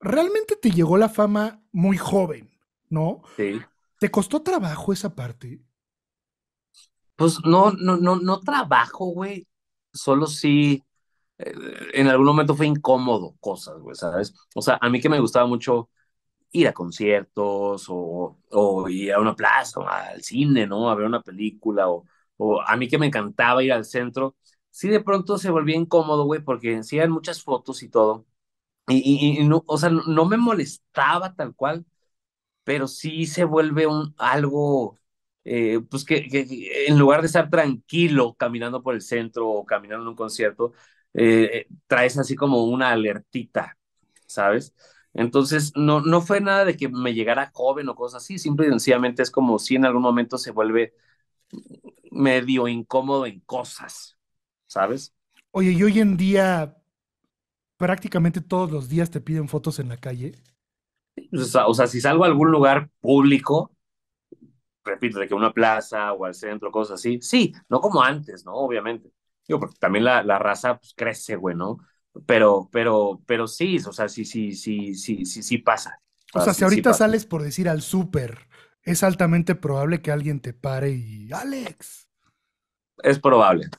realmente te llegó la fama muy joven, ¿no? Sí. ¿Te costó trabajo esa parte? Pues no, no, no, no trabajo, güey. Solo sí, eh, en algún momento fue incómodo cosas, güey, ¿sabes? O sea, a mí que me gustaba mucho ir a conciertos o, ir a una plaza, al cine, ¿no? A ver una película o, o a mí que me encantaba ir al centro. Sí, de pronto se volvía incómodo, güey, porque sí muchas fotos y todo, y, no, o sea, no me molestaba tal cual, pero sí se vuelve un algo, eh, pues que, en lugar de estar tranquilo caminando por el centro o caminando en un concierto, eh, eh, traes así como una alertita, ¿sabes? Entonces, no, no fue nada de que me llegara joven o cosas así, simple y sencillamente es como si en algún momento se vuelve medio incómodo en cosas, ¿sabes? Oye, y hoy en día, prácticamente todos los días te piden fotos en la calle. Pues, o sea, si salgo a algún lugar público, repito, de que una plaza o al centro, cosas así, sí, no como antes, ¿no? Obviamente. Yo, porque también la, raza pues, crece, güey, ¿no? Pero, pero, pero sí, o sea, sí, sí, sí, sí, sí, pasa. O sea, si ahorita sales por decir al súper, es altamente probable que alguien te pare y, Alex. Es probable,